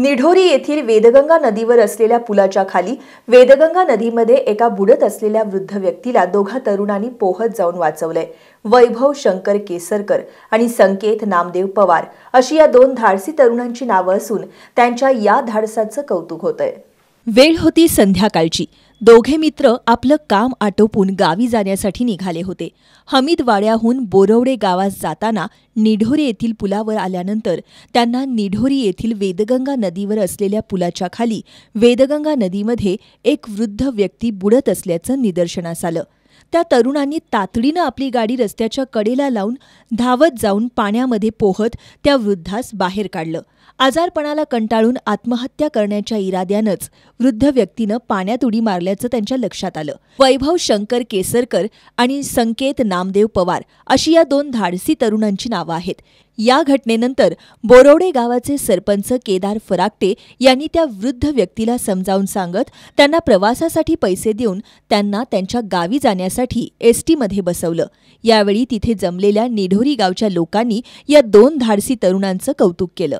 निढोरी येथील वेदगंगा नदीवर असलेल्या पुलाच्या खाली वेदगंगा नदीमध्ये एका बुडत असलेल्या वृद्ध व्यक्तीला दोघा तरुणांनी पोहत जाऊन वाचवलंय वैभव शंकर केसरकर आणि संकेत नामदेव पवार अशी या दोन धाडसी तरुणांची नावं असून त्यांच्या या धाडसाचं कौतुक होतंय वेळ होती संध्याकाळची दोघे मित्र आपलं काम आटोपून गावी जाण्यासाठी निघाले होते हमीद वाड्याहून बोरवडे गावात जाताना निढोरी येथील पुलावर आल्यानंतर त्यांना निढोरी येथील वेदगंगा नदीवर असलेल्या पुलाच्या खाली वेदगंगा नदीमध्ये एक वृद्ध व्यक्ती बुडत असल्याचं निदर्शनास आलं त्या तरुणांनी तातडीनं आपली गाडी रस्त्याच्या कडेला लावून धावत जाऊन पाण्यामध्ये पोहत त्या वृद्धास बाहेर काढलं आजारपणाला कंटाळून आत्महत्या करण्याच्या इराद्यानंच वृद्ध व्यक्तीनं पाण्यात उडी मारल्याचं त्यांच्या लक्षात आलं वैभव शंकर केसरकर आणि संकेत नामदेव पवार अशी या दोन धाडसी तरुणांची नावं आहेत या घटनेनंतर बोरोडे गावाचे सरपंच केदार फराकटे यांनी त्या वृद्ध व्यक्तीला समजावून सांगत त्यांना प्रवासासाठी पैसे देऊन त्यांना त्यांच्या गावी जाण्या करण्यासाठी एस टीमध्ये बसवलं यावेळी तिथे जमलेल्या निढोरी गावच्या लोकांनी या दोन धाडसी तरुणांचं कौतुक केलं